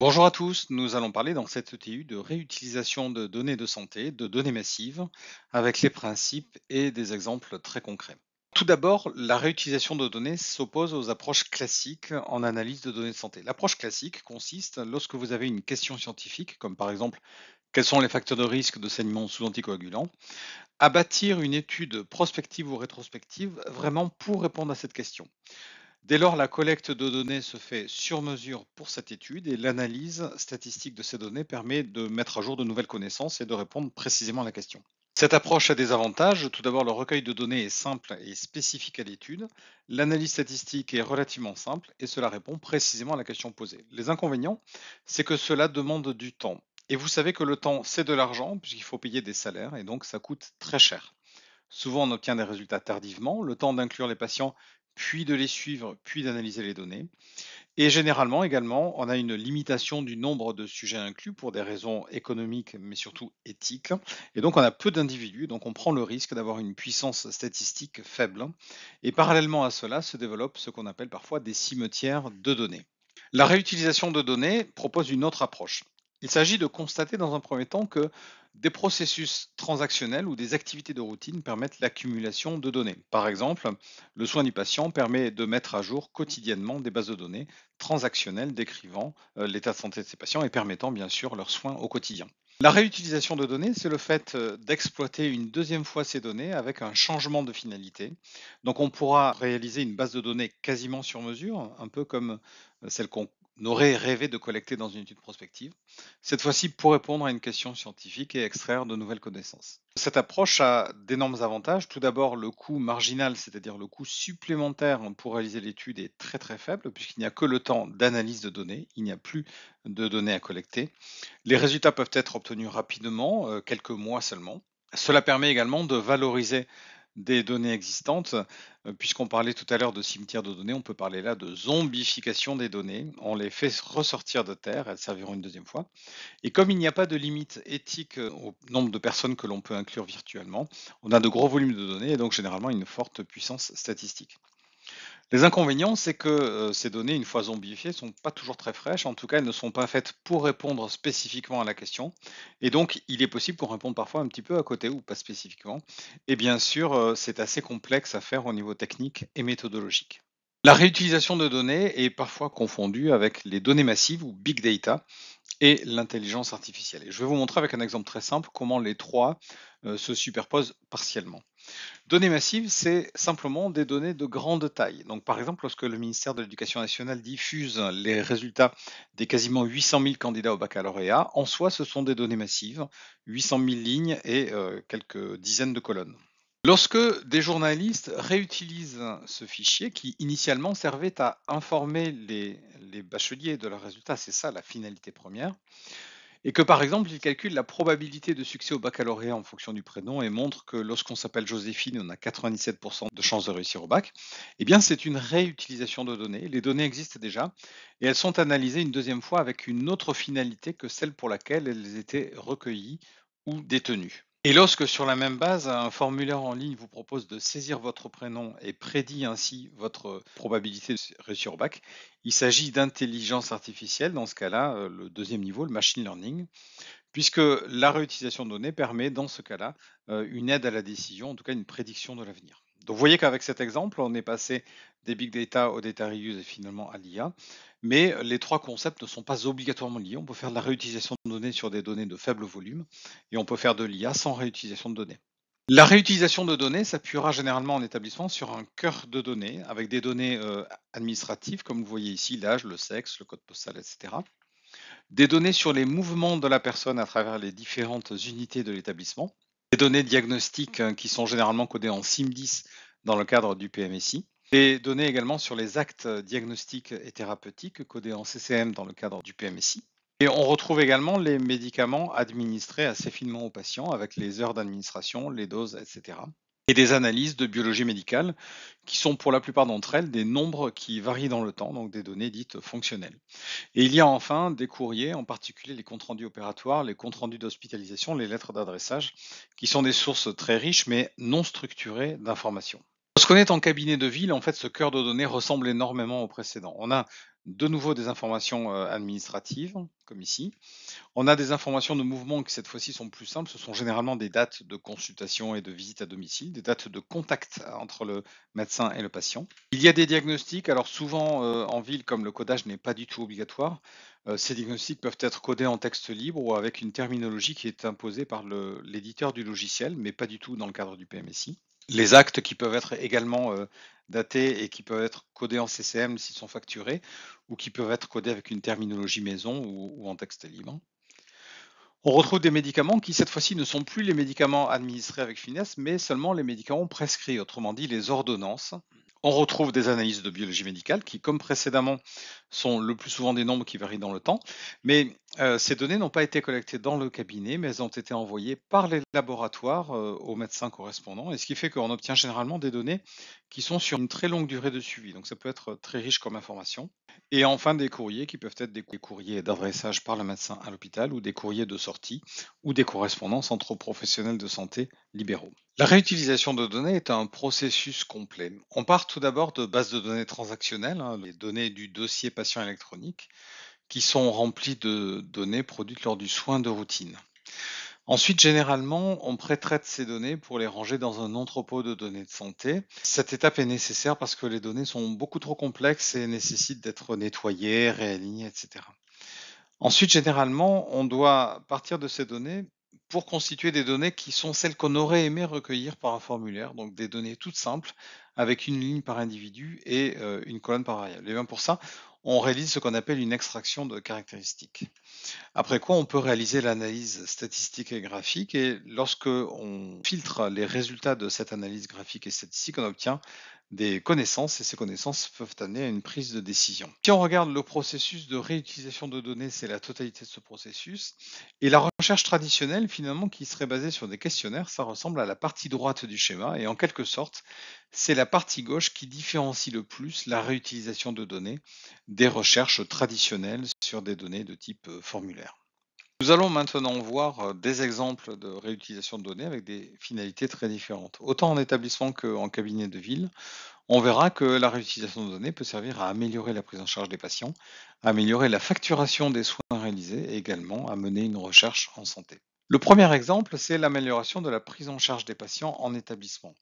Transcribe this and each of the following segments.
Bonjour à tous, nous allons parler dans cette ETU de réutilisation de données de santé, de données massives, avec les principes et des exemples très concrets. Tout d'abord, la réutilisation de données s'oppose aux approches classiques en analyse de données de santé. L'approche classique consiste, lorsque vous avez une question scientifique, comme par exemple quels sont les facteurs de risque de saignement sous anticoagulants, à bâtir une étude prospective ou rétrospective vraiment pour répondre à cette question. Dès lors, la collecte de données se fait sur mesure pour cette étude et l'analyse statistique de ces données permet de mettre à jour de nouvelles connaissances et de répondre précisément à la question. Cette approche a des avantages. Tout d'abord, le recueil de données est simple et spécifique à l'étude. L'analyse statistique est relativement simple et cela répond précisément à la question posée. Les inconvénients, c'est que cela demande du temps. Et vous savez que le temps, c'est de l'argent puisqu'il faut payer des salaires et donc ça coûte très cher. Souvent, on obtient des résultats tardivement. Le temps d'inclure les patients puis de les suivre, puis d'analyser les données. Et généralement également, on a une limitation du nombre de sujets inclus pour des raisons économiques, mais surtout éthiques. Et donc on a peu d'individus, donc on prend le risque d'avoir une puissance statistique faible. Et parallèlement à cela se développe ce qu'on appelle parfois des cimetières de données. La réutilisation de données propose une autre approche. Il s'agit de constater dans un premier temps que des processus transactionnels ou des activités de routine permettent l'accumulation de données. Par exemple, le soin du patient permet de mettre à jour quotidiennement des bases de données transactionnelles décrivant euh, l'état de santé de ces patients et permettant bien sûr leurs soins au quotidien. La réutilisation de données, c'est le fait euh, d'exploiter une deuxième fois ces données avec un changement de finalité. Donc on pourra réaliser une base de données quasiment sur mesure, un peu comme celle qu'on aurait rêvé de collecter dans une étude prospective, cette fois-ci pour répondre à une question scientifique et extraire de nouvelles connaissances. Cette approche a d'énormes avantages. Tout d'abord, le coût marginal, c'est-à-dire le coût supplémentaire pour réaliser l'étude, est très très faible puisqu'il n'y a que le temps d'analyse de données, il n'y a plus de données à collecter. Les résultats peuvent être obtenus rapidement, euh, quelques mois seulement. Cela permet également de valoriser des données existantes. Euh, puisqu'on parlait tout à l'heure de cimetière de données, on peut parler là de zombification des données. On les fait ressortir de terre, elles serviront une deuxième fois. Et comme il n'y a pas de limite éthique euh, au nombre de personnes que l'on peut inclure virtuellement, on a de gros volumes de données et donc généralement une forte puissance statistique. Les inconvénients, c'est que euh, ces données, une fois zombifiées, sont pas toujours très fraîches. En tout cas, elles ne sont pas faites pour répondre spécifiquement à la question. Et donc, il est possible qu'on réponde parfois un petit peu à côté ou pas spécifiquement. Et bien sûr, euh, c'est assez complexe à faire au niveau technique et méthodologique. La réutilisation de données est parfois confondue avec les données massives ou big data, et l'intelligence artificielle. Et je vais vous montrer avec un exemple très simple comment les trois euh, se superposent partiellement. Données massives, c'est simplement des données de grande taille. Donc par exemple, lorsque le ministère de l'Éducation nationale diffuse les résultats des quasiment 800 000 candidats au baccalauréat, en soi, ce sont des données massives, 800 000 lignes et euh, quelques dizaines de colonnes. Lorsque des journalistes réutilisent ce fichier qui initialement servait à informer les, bacheliers de leurs résultats, c'est ça la finalité première, et que par exemple ils calculent la probabilité de succès au baccalauréat en fonction du prénom et montrent que lorsqu'on s'appelle Joséphine, on a 97% de chances de réussir au bac, eh bien c'est une réutilisation de données. Les données existent déjà et elles sont analysées une deuxième fois avec une autre finalité que celle pour laquelle elles étaient recueillies ou détenues. Et lorsque sur la même base, un formulaire en ligne vous propose de saisir votre prénom et prédit ainsi votre probabilité de réussir au bac, il s'agit d'intelligence artificielle, dans ce cas-là, euh, le deuxième niveau, le machine learning, puisque la réutilisation de données permet, dans ce cas-là, euh, une aide à la décision, en tout cas une prédiction de l'avenir. Donc vous voyez qu'avec cet exemple, on est passé des big data au data reuse et finalement à l'IA. Mais euh, les trois concepts ne sont pas obligatoirement liés. On peut faire de la réutilisation de données sur des données de faible volume et on peut faire de l'IA sans réutilisation de données. La réutilisation de données s'appuiera généralement en établissement sur un cœur de données avec des données euh, administratives, comme vous voyez ici, l'âge, le sexe, le code postal, etc. Des données sur les mouvements de la personne à travers les différentes unités de l'établissement. Des données diagnostiques hein, qui sont généralement codées en SIM10 dans le cadre du PMSI. et données également sur les actes diagnostiques et thérapeutiques codés en CCM dans le cadre du PMSI. Et on retrouve également les médicaments administrés assez finement aux patients avec les heures d'administration, les doses, etc et des analyses de biologie médicale, qui sont pour la plupart d'entre elles des nombres qui varient dans le temps, donc des données dites fonctionnelles. Et il y a enfin des courriers, en particulier les comptes rendus opératoires, les comptes rendus d'hospitalisation, les lettres d'adressage, qui sont des sources très riches mais non structurées d'informations. Lorsqu'on est en cabinet de ville, en fait, ce cœur de données ressemble énormément au précédent. On a de nouveau des informations euh, administratives, comme ici, on a des informations de mouvement qui cette fois-ci sont plus simples. Ce sont généralement des dates de consultation et de visite à domicile, des dates de contact entre le médecin et le patient. Il y a des diagnostics. Alors souvent euh, en ville, comme le codage n'est pas du tout obligatoire, euh, ces diagnostics peuvent être codés en texte libre ou avec une terminologie qui est imposée par l'éditeur du logiciel, mais pas du tout dans le cadre du PMSI. Les actes qui peuvent être également euh, datés et qui peuvent être codés en CCM s'ils sont facturés, ou qui peuvent être codés avec une terminologie maison ou en texte libre. On retrouve des médicaments qui, cette fois-ci, ne sont plus les médicaments administrés avec finesse, mais seulement les médicaments prescrits, autrement dit les ordonnances. On retrouve des analyses de biologie médicale qui, comme précédemment, sont le plus souvent des nombres qui varient dans le temps. Mais euh, ces données n'ont pas été collectées dans le cabinet, mais elles ont été envoyées par les laboratoires euh, aux médecins correspondants, et ce qui fait qu'on obtient généralement des données qui sont sur une très longue durée de suivi. Donc ça peut être très riche comme information. Et enfin des courriers qui peuvent être des courriers d'adressage par le médecin à l'hôpital ou des courriers de sortie ou des correspondances entre professionnels de santé libéraux. La réutilisation de données est un processus complet. On part tout d'abord de bases de données transactionnelles, hein, les données du dossier électroniques qui sont remplies de données produites lors du soin de routine. Ensuite, généralement, on pré-traite ces données pour les ranger dans un entrepôt de données de santé. Cette étape est nécessaire parce que les données sont beaucoup trop complexes et nécessitent d'être nettoyées, réalignées, etc. Ensuite, généralement, on doit partir de ces données pour constituer des données qui sont celles qu'on aurait aimé recueillir par un formulaire, donc des données toutes simples, avec une ligne par individu et euh, une colonne par variable. Et bien pour ça, on réalise ce qu'on appelle une extraction de caractéristiques. Après quoi, on peut réaliser l'analyse statistique et graphique et lorsque on filtre les résultats de cette analyse graphique et statistique, on obtient des connaissances et ces connaissances peuvent amener à une prise de décision. Si on regarde le processus de réutilisation de données, c'est la totalité de ce processus. Et la recherche traditionnelle, finalement, qui serait basée sur des questionnaires, ça ressemble à la partie droite du schéma et en quelque sorte, c'est la partie gauche qui différencie le plus la réutilisation de données des recherches traditionnelles sur des données de type euh, formulaire. Nous allons maintenant voir euh, des exemples de réutilisation de données avec des finalités très différentes. Autant en établissement qu'en cabinet de ville, on verra que la réutilisation de données peut servir à améliorer la prise en charge des patients, améliorer la facturation des soins réalisés et également à mener une recherche en santé. Le premier exemple, c'est l'amélioration de la prise en charge des patients en établissement.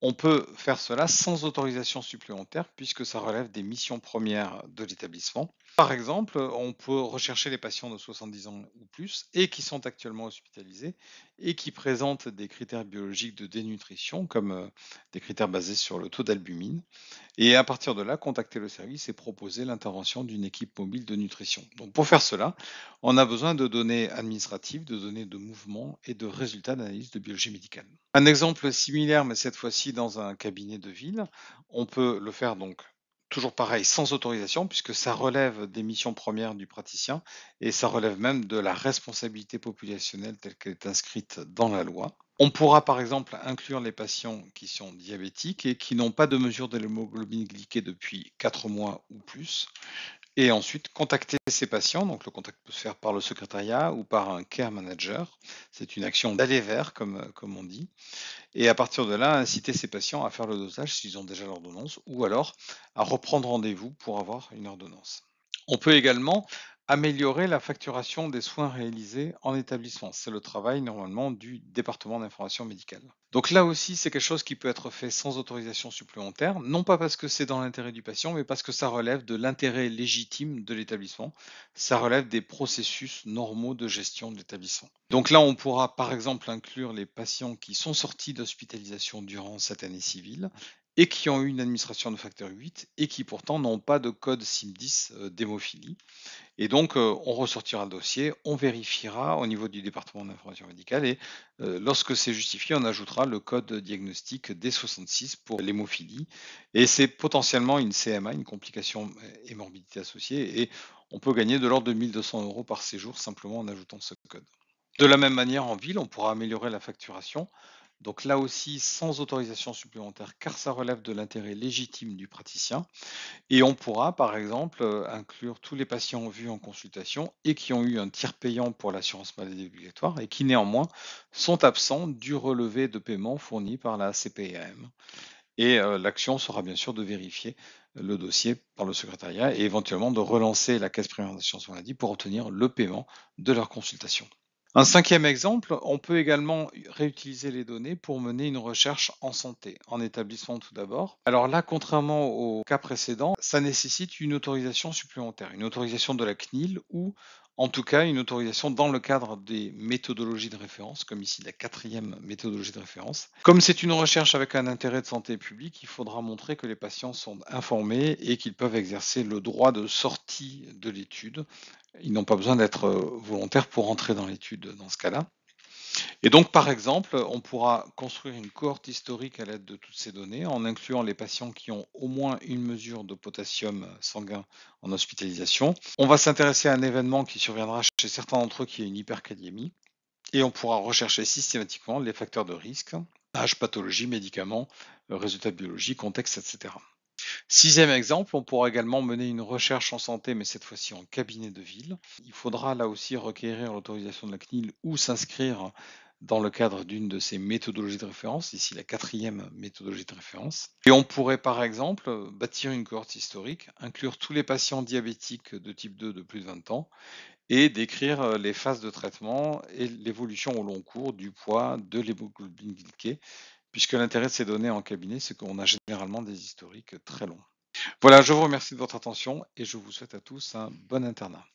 On peut faire cela sans autorisation supplémentaire puisque ça relève des missions premières de l'établissement. Par exemple, on peut rechercher les patients de 70 ans ou plus et qui sont actuellement hospitalisés et qui présentent des critères biologiques de dénutrition comme euh, des critères basés sur le taux d'albumine et à partir de là contacter le service et proposer l'intervention d'une équipe mobile de nutrition. Donc pour faire cela, on a besoin de données administratives, de données de mouvement et de résultats d'analyse de biologie médicale. Un exemple similaire mais cette fois-ci dans un cabinet de ville. On peut le faire donc toujours pareil, sans autorisation, puisque ça relève des missions premières du praticien et ça relève même de la responsabilité populationnelle telle qu'elle est inscrite dans la loi. On pourra par exemple inclure les patients qui sont diabétiques et qui n'ont pas de mesure de l'hémoglobine glyquée depuis 4 mois ou plus. Et ensuite, contacter ces patients. Donc, le contact peut se faire par le secrétariat ou par un care manager. C'est une action d'aller vers, comme, euh, comme on dit. Et à partir de là, inciter ces patients à faire le dosage s'ils ont déjà l'ordonnance ou alors à reprendre rendez-vous pour avoir une ordonnance. On peut également améliorer la facturation des soins réalisés en établissement. C'est le travail normalement du département d'information médicale. Donc là aussi, c'est quelque chose qui peut être fait sans autorisation supplémentaire, non pas parce que c'est dans l'intérêt du patient, mais parce que ça relève de l'intérêt légitime de l'établissement, ça relève des processus normaux de gestion de l'établissement. Donc là, on pourra par exemple inclure les patients qui sont sortis d'hospitalisation durant cette année civile et qui ont eu une administration de facteur 8 et qui pourtant n'ont pas de code SIM10 euh, d'hémophilie. Et donc, euh, on ressortira le dossier, on vérifiera au niveau du département d'information médicale et euh, lorsque c'est justifié, on ajoutera le code diagnostic D66 pour l'hémophilie. Et c'est potentiellement une CMA, une complication et morbidité associée. Et on peut gagner de l'ordre de 1200 euros par séjour simplement en ajoutant ce code. De la même manière, en ville, on pourra améliorer la facturation donc là aussi, sans autorisation supplémentaire, car ça relève de l'intérêt légitime du praticien. Et on pourra, par exemple, euh, inclure tous les patients vus en consultation et qui ont eu un tiers payant pour l'assurance maladie obligatoire et qui néanmoins sont absents du relevé de paiement fourni par la CPAM. Et euh, l'action sera bien sûr de vérifier le dossier par le secrétariat et éventuellement de relancer la caisse primaire d'assurance maladie pour obtenir le paiement de leur consultation. Un cinquième exemple, on peut également réutiliser les données pour mener une recherche en santé, en établissement tout d'abord. Alors là, contrairement au cas précédent, ça nécessite une autorisation supplémentaire, une autorisation de la CNIL ou en tout cas une autorisation dans le cadre des méthodologies de référence, comme ici la quatrième méthodologie de référence. Comme c'est une recherche avec un intérêt de santé publique, il faudra montrer que les patients sont informés et qu'ils peuvent exercer le droit de sortie de l'étude. Ils n'ont pas besoin d'être euh, volontaires pour entrer dans l'étude dans ce cas-là. Et donc, par exemple, on pourra construire une cohorte historique à l'aide de toutes ces données en incluant les patients qui ont au moins une mesure de potassium sanguin en hospitalisation. On va s'intéresser à un événement qui surviendra chez certains d'entre eux qui est une hyperkaliémie. Et on pourra rechercher systématiquement les facteurs de risque, âge, pathologie, médicaments, résultats biologiques, contexte, etc. Sixième exemple, on pourra également mener une recherche en santé, mais cette fois-ci en cabinet de ville. Il faudra là aussi requérir l'autorisation de la CNIL ou s'inscrire dans le cadre d'une de ces méthodologies de référence, ici la quatrième méthodologie de référence. Et on pourrait par exemple bâtir une cohorte historique, inclure tous les patients diabétiques de type 2 de plus de 20 ans et décrire euh, les phases de traitement et l'évolution au long cours du poids de l'hémoglobine glyquée, puisque l'intérêt de ces données en cabinet, c'est qu'on a généralement des historiques très longs. Voilà, je vous remercie de votre attention et je vous souhaite à tous un bon internat.